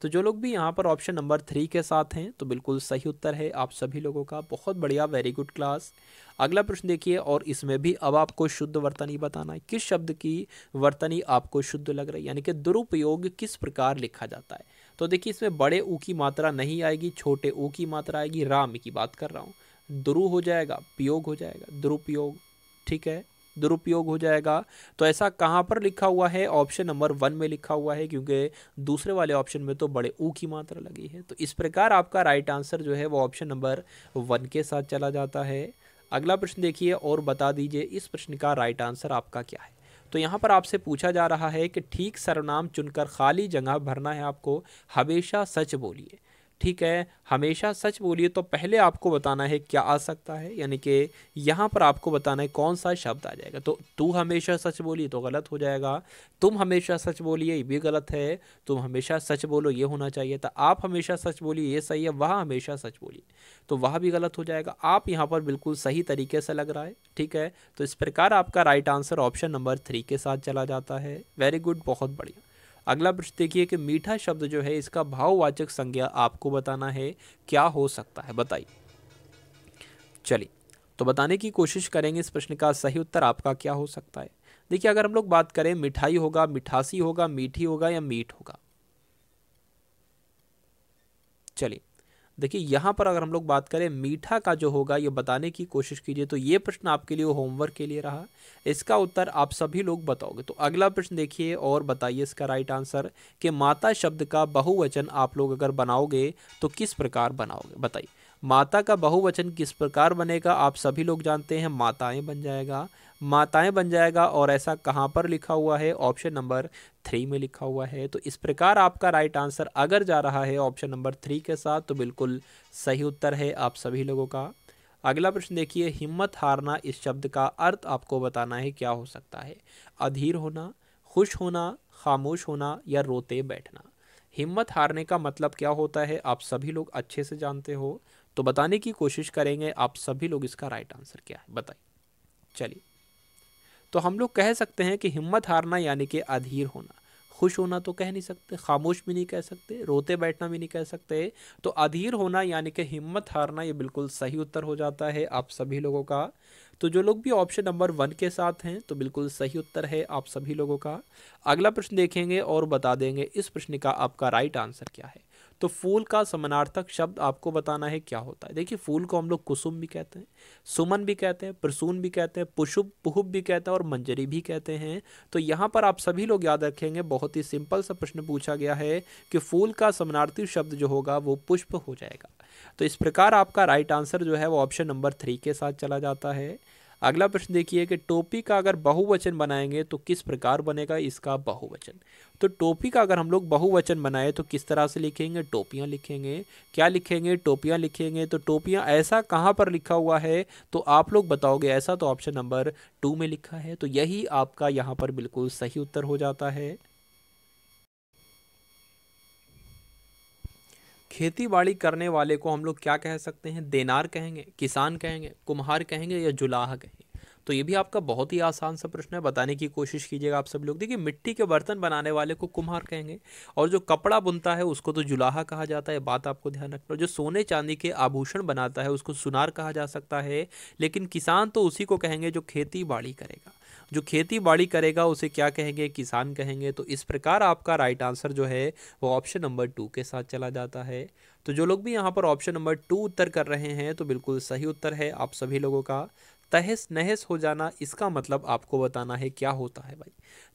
तो जो लोग भी यहाँ पर ऑप्शन नंबर थ्री के साथ हैं तो बिल्कुल सही उत्तर है आप सभी लोगों का बहुत बढ़िया वेरी गुड क्लास अगला प्रश्न देखिए और इसमें भी अब आपको शुद्ध वर्तनी बताना है किस शब्द की वर्तनी आपको शुद्ध लग रही है यानी कि दुरुपयोग किस प्रकार लिखा जाता है तो देखिए इसमें बड़े ऊ की मात्रा नहीं आएगी छोटे ऊ की मात्रा आएगी राम की बात कर रहा हूँ दुरु हो जाएगा पियोग हो जाएगा दुरुपयोग ठीक है दुरुपयोग हो जाएगा तो ऐसा कहाँ पर लिखा हुआ है ऑप्शन नंबर वन में लिखा हुआ है क्योंकि दूसरे वाले ऑप्शन में तो बड़े ऊ की मात्रा लगी है तो इस प्रकार आपका राइट आंसर जो है वो ऑप्शन नंबर वन के साथ चला जाता है अगला प्रश्न देखिए और बता दीजिए इस प्रश्न का राइट आंसर आपका क्या है तो यहाँ पर आपसे पूछा जा रहा है कि ठीक सर्वनाम चुनकर खाली जगह भरना है आपको हमेशा सच बोलिए ठीक है हमेशा सच बोलिए तो पहले आपको बताना है क्या आ सकता है यानी कि यहाँ पर आपको बताना है कौन सा शब्द आ जाएगा तो तू हमेशा सच बोलिए तो गलत हो जाएगा तुम हमेशा सच बोलिए ये भी गलत है तुम हमेशा सच बोलो ये होना चाहिए तो आप हमेशा सच बोलिए ये सही है वह हमेशा सच बोलिए तो वह भी गलत हो जाएगा आप यहाँ पर बिल्कुल सही तरीके से लग रहा है ठीक है तो इस प्रकार आपका right answer option number three के साथ चला जाता है वेरी गुड बहुत बढ़िया अगला प्रश्न देखिए कि मीठा शब्द जो है इसका भाववाचक संज्ञा आपको बताना है क्या हो सकता है बताइए चलिए तो बताने की कोशिश करेंगे इस प्रश्न का सही उत्तर आपका क्या हो सकता है देखिए अगर हम लोग बात करें मिठाई होगा मिठासी होगा मीठी होगा या मीठ होगा चलिए देखिए यहाँ पर अगर हम लोग बात करें मीठा का जो होगा ये बताने की कोशिश कीजिए तो ये प्रश्न आपके लिए होमवर्क के लिए रहा इसका उत्तर आप सभी लोग बताओगे तो अगला प्रश्न देखिए और बताइए इसका राइट आंसर कि माता शब्द का बहुवचन आप लोग अगर बनाओगे तो किस प्रकार बनाओगे बताइए माता का बहुवचन किस प्रकार बनेगा आप सभी लोग जानते हैं माताएं बन जाएगा माताएं बन जाएगा और ऐसा कहाँ पर लिखा हुआ है ऑप्शन नंबर थ्री में लिखा हुआ है तो इस प्रकार आपका राइट आंसर अगर जा रहा है ऑप्शन नंबर थ्री के साथ तो बिल्कुल सही उत्तर है आप सभी लोगों का अगला प्रश्न देखिए हिम्मत हारना इस शब्द का अर्थ आपको बताना है क्या हो सकता है अधीर होना खुश होना खामोश होना या रोते बैठना हिम्मत हारने का मतलब क्या होता है आप सभी लोग अच्छे से जानते हो तो बताने की कोशिश करेंगे आप सभी लोग इसका राइट आंसर क्या है बताइए चलिए तो हम लोग कह सकते हैं कि हिम्मत हारना यानी कि अधीर होना खुश होना तो कह नहीं सकते खामोश भी नहीं कह सकते रोते बैठना भी नहीं कह सकते तो अधीर होना यानी कि हिम्मत हारना ये बिल्कुल सही उत्तर हो जाता है आप सभी लोगों का तो जो लोग भी ऑप्शन नंबर वन के साथ हैं तो बिल्कुल सही उत्तर है आप सभी लोगों का अगला प्रश्न देखेंगे और बता देंगे इस प्रश्न का आपका राइट आंसर क्या है तो फूल का समानार्थक शब्द आपको बताना है क्या होता है देखिए फूल को हम लोग कुसुम भी कहते हैं सुमन भी कहते हैं प्रसून भी कहते हैं पुषुभ पुहुभ भी कहते हैं और मंजरी भी कहते हैं तो यहाँ पर आप सभी लोग याद रखेंगे बहुत ही सिंपल सा प्रश्न पूछा गया है कि फूल का समानार्थी शब्द जो होगा वो पुष्प हो जाएगा तो इस प्रकार आपका राइट आंसर जो है वो ऑप्शन नंबर थ्री के साथ चला जाता है अगला प्रश्न देखिए कि टोपी का अगर बहुवचन बनाएंगे तो किस प्रकार बनेगा इसका बहुवचन तो टोपी का अगर हम लोग बहुवचन बनाए तो किस तरह से लिखेंगे टोपियाँ लिखेंगे क्या लिखेंगे टोपियाँ लिखेंगे तो टोपियाँ ऐसा कहाँ पर लिखा हुआ है तो आप लोग बताओगे ऐसा तो ऑप्शन नंबर टू में लिखा है तो यही आपका यहाँ पर बिल्कुल सही उत्तर हो जाता है खेती बाड़ी करने वाले को हम लोग क्या कह सकते हैं देनार कहेंगे किसान कहेंगे कुम्हार कहेंगे या जुलाहा कहेंगे तो ये भी आपका बहुत ही आसान सा प्रश्न है बताने की कोशिश कीजिएगा आप सब लोग देखिए मिट्टी के बर्तन बनाने वाले को कुम्हार कहेंगे और जो कपड़ा बुनता है उसको तो जुलाहा कहा जाता है बात आपको ध्यान रखना जो सोने चांदी के आभूषण बनाता है उसको सुनार कहा जा सकता है लेकिन किसान तो उसी को कहेंगे जो खेती बाड़ी करेगा जो खेती बाड़ी करेगा उसे क्या कहेंगे किसान कहेंगे तो इस प्रकार आपका राइट आंसर जो है वो ऑप्शन नंबर टू के साथ चला जाता है तो जो लोग भी यहाँ पर ऑप्शन नंबर टू उत्तर कर रहे हैं तो बिल्कुल सही उत्तर है आप सभी लोगों का तहस नहस हो जाना इसका मतलब आपको बताना है क्या होता है भाई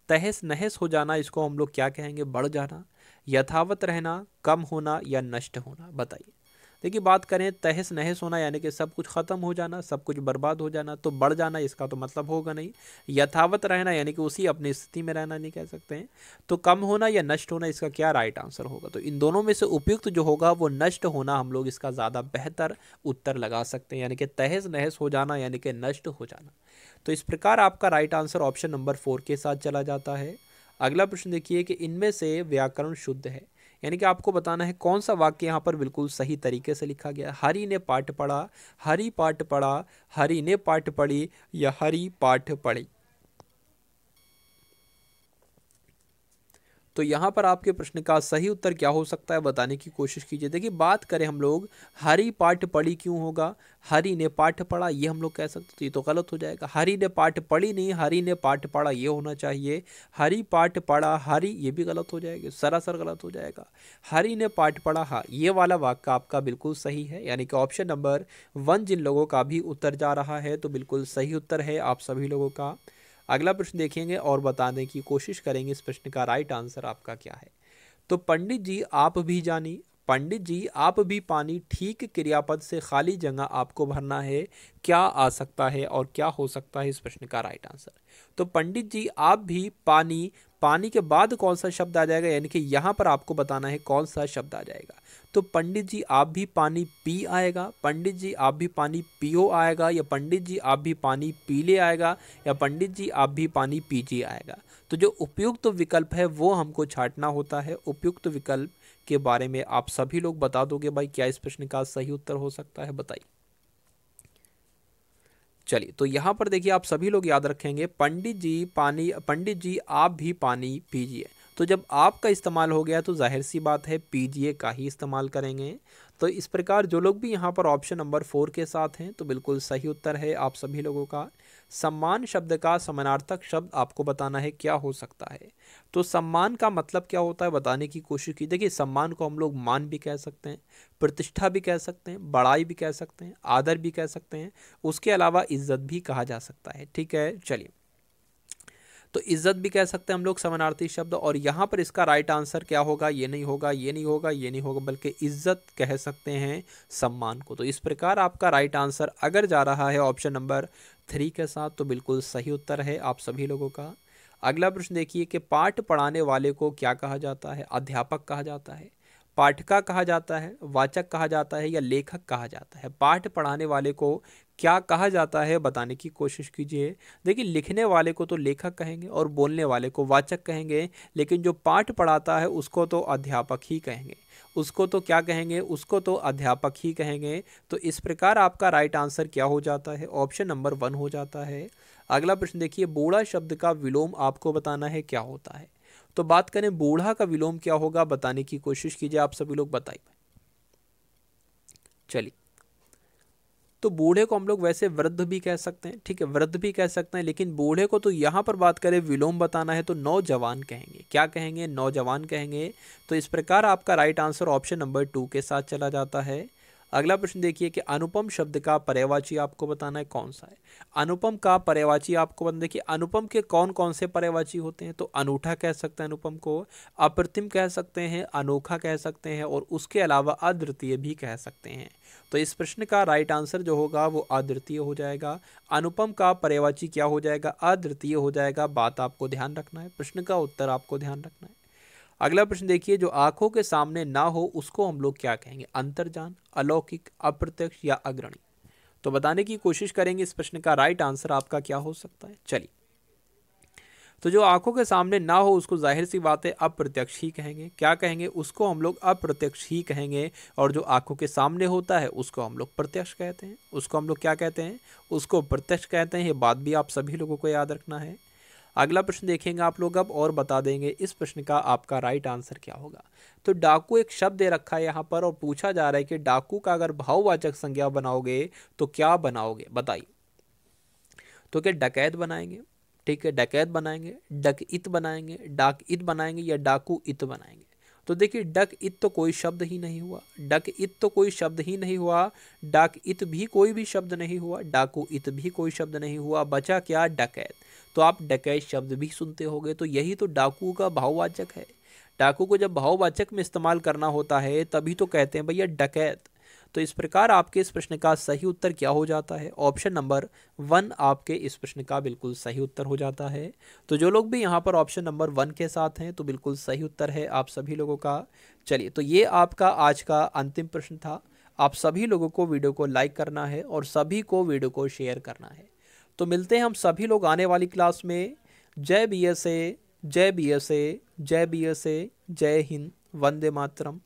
तहस नहस हो जाना इसको हम लोग क्या कहेंगे बढ़ जाना यथावत रहना कम होना या नष्ट होना बताइए देखिए बात करें तहस नहस होना यानी कि सब कुछ ख़त्म हो जाना सब कुछ बर्बाद हो जाना तो बढ़ जाना इसका तो मतलब होगा नहीं यथावत रहना यानी कि उसी अपनी स्थिति में रहना नहीं कह सकते हैं तो कम होना या नष्ट होना इसका क्या राइट आंसर होगा तो इन दोनों में से उपयुक्त जो होगा वो नष्ट होना हम लोग इसका ज़्यादा बेहतर उत्तर लगा सकते हैं यानी कि तहस नहस हो जाना यानी कि नष्ट हो जाना तो इस प्रकार आपका right answer option number four के साथ चला जाता है अगला प्रश्न देखिए कि इनमें से व्याकरण शुद्ध है यानी कि आपको बताना है कौन सा वाक्य यहाँ पर बिल्कुल सही तरीके से लिखा गया हरि ने पाठ पढ़ा हरि पाठ पढ़ा हरि ने पाठ पढ़ी या हरि पाठ पढ़ी तो यहाँ पर आपके प्रश्न का सही उत्तर क्या हो सकता है बताने की कोशिश कीजिए देखिए बात करें हम लोग हरी पाठ पढ़ी क्यों होगा हरी ने पाठ पढ़ा ये हम लोग कह सकते तो ये तो गलत हो जाएगा हरी ने पाठ पढ़ी नहीं हरी ने पाठ पढ़ा ये होना चाहिए हरी पाठ पढ़ा हरी ये भी गलत हो जाएगा सरासर गलत हो जाएगा हरी ने पाठ पढ़ा हाँ ये वाला वाक्य आपका बिल्कुल सही है यानी कि ऑप्शन नंबर वन जिन लोगों का भी उत्तर जा रहा है तो बिल्कुल सही उत्तर है आप सभी लोगों का अगला प्रश्न देखेंगे और बताने की कोशिश करेंगे इस प्रश्न का राइट आंसर आपका क्या है तो पंडित जी आप भी जानी पंडित जी आप भी पानी ठीक क्रियापद से खाली जगह आपको भरना है क्या आ सकता है और क्या हो सकता है इस प्रश्न का राइट आंसर तो पंडित जी आप भी पानी पानी के बाद कौन सा शब्द आ जाएगा यानी कि यहाँ पर आपको बताना है कौन सा शब्द आ जाएगा तो पंडित जी आप भी पानी पी आएगा पंडित जी आप भी पानी पियो आएगा या पंडित जी आप भी पानी पी ले आएगा या पंडित जी आप भी पानी पीजिए आएगा तो जो उपयुक्त तो विकल्प है वो हमको छाटना होता है उपयुक्त तो विकल्प के बारे में आप सभी लोग बता दोगे भाई क्या इस प्रश्न का सही उत्तर हो सकता है बताइए चलिए तो यहाँ पर देखिए आप सभी लोग याद रखेंगे पंडित जी पानी पंडित जी आप भी पानी पीजिए तो जब आपका इस्तेमाल हो गया तो जाहिर सी बात है पी का ही इस्तेमाल करेंगे तो इस प्रकार जो लोग भी यहाँ पर ऑप्शन नंबर फोर के साथ हैं तो बिल्कुल सही उत्तर है आप सभी लोगों का सम्मान शब्द का समानार्थक शब्द आपको बताना है क्या हो सकता है तो सम्मान का मतलब क्या होता है बताने की कोशिश की देखिए सम्मान को हम लोग मान भी कह सकते हैं प्रतिष्ठा भी कह सकते हैं बड़ाई भी कह सकते हैं आदर भी कह सकते हैं उसके अलावा इज्जत भी कहा जा सकता है ठीक है चलिए तो इज्जत भी कह सकते हैं हम लोग समानार्थी शब्द और यहाँ पर इसका राइट आंसर क्या होगा ये नहीं होगा ये नहीं होगा ये नहीं होगा बल्कि इज्जत कह सकते हैं सम्मान को तो इस प्रकार आपका राइट आंसर अगर जा रहा है ऑप्शन नंबर थ्री के साथ तो बिल्कुल सही उत्तर है आप सभी लोगों का अगला प्रश्न देखिए कि पाठ पढ़ाने वाले को क्या कहा जाता है अध्यापक कहा जाता है पाठका कहा जाता है वाचक कहा जाता है या लेखक कहा जाता है पाठ पढ़ाने वाले को क्या कहा जाता है बताने की कोशिश कीजिए देखिए लिखने वाले को तो लेखक कहेंगे और बोलने वाले को वाचक कहेंगे लेकिन जो पाठ पढ़ाता है उसको तो अध्यापक ही कहेंगे उसको तो क्या कहेंगे उसको तो अध्यापक ही कहेंगे तो इस प्रकार आपका राइट आंसर क्या हो जाता है ऑप्शन नंबर वन हो जाता है अगला प्रश्न देखिए बूढ़ा शब्द का विलोम आपको बताना है क्या होता है तो बात करें बूढ़ा का विलोम क्या होगा बताने की कोशिश कीजिए आप सभी लोग बताइए चलिए तो बूढ़े को हम लोग वैसे वृद्ध भी कह सकते हैं ठीक है वृद्ध भी कह सकते हैं लेकिन बूढ़े को तो यहाँ पर बात करें विलोम बताना है तो नौजवान कहेंगे क्या कहेंगे नौजवान कहेंगे तो इस प्रकार आपका right answer option number two के साथ चला जाता है अगला प्रश्न देखिए कि अनुपम शब्द का पर्यावाची आपको बताना है कौन सा है अनुपम का पर्यावाची आपको बताना देखिए अनुपम के कौन कौन से पर्यावाची होते हैं तो अनूठा कह सकते हैं अनुपम को अप्रतिम कह सकते हैं अनोखा कह सकते हैं और उसके अलावा अद्वितीय भी कह सकते हैं तो इस प्रश्न का राइट आंसर जो होगा वो अद्वितीय हो जाएगा अनुपम का पर्यावाची क्या हो जाएगा अद्वितीय हो जाएगा बात आपको ध्यान रखना है प्रश्न का उत्तर आपको ध्यान रखना है अगला प्रश्न देखिए जो आंखों के सामने ना हो उसको हम लोग क्या कहेंगे अंतर्जान अलौकिक अप्रत्यक्ष या अग्रणी तो बताने की कोशिश करेंगे इस प्रश्न का राइट आंसर आपका क्या हो सकता है चलिए तो जो आंखों के सामने ना हो उसको जाहिर सी बात है अप्रत्यक्ष ही कहेंगे क्या कहेंगे उसको हम लोग अप्रत्यक्ष ही कहेंगे और जो आंखों के सामने होता है उसको हम लोग प्रत्यक्ष कहते हैं उसको हम लोग क्या कहते हैं उसको प्रत्यक्ष कहते हैं ये बात भी आप सभी लोगों को याद रखना है अगला प्रश्न देखेंगे आप लोग अब और बता देंगे इस प्रश्न का आपका राइट आंसर क्या होगा तो डाकू एक शब्द दे रखा है यहाँ पर और पूछा जा रहा है कि डाकू का अगर भाववाचक संज्ञा बनाओगे तो क्या बनाओगे बताइए तो क्या डकैत बनाएंगे ठीक है डकैत बनाएंगे डक इत बनाएंगे डाक इत बनाएंगे या डाकू इत बनाएंगे तो देखिए डक इत तो कोई शब्द ही नहीं हुआ डक इत तो कोई शब्द ही नहीं हुआ डाक इत भी कोई भी शब्द नहीं हुआ डाकू इत भी कोई शब्द नहीं हुआ बचा क्या डकैत तो आप डकैत शब्द भी सुनते होंगे तो यही तो डाकू का भाववाचक है डाकू को जब भाववाचक में इस्तेमाल करना होता है तभी तो कहते हैं भैया डकैत तो इस प्रकार आपके इस प्रश्न का सही उत्तर क्या हो जाता है ऑप्शन नंबर वन आपके इस प्रश्न का बिल्कुल सही उत्तर हो जाता है तो जो लोग भी यहाँ पर ऑप्शन नंबर वन के साथ हैं तो बिल्कुल सही उत्तर है आप सभी लोगों का चलिए तो ये आपका आज का अंतिम प्रश्न था आप सभी लोगों को वीडियो को लाइक करना है और सभी को वीडियो को शेयर करना है तो मिलते हैं हम सभी लोग आने वाली क्लास में जय बी एस ए जय बी एस ए जय बी एस ए जय हिंद वंदे मातरम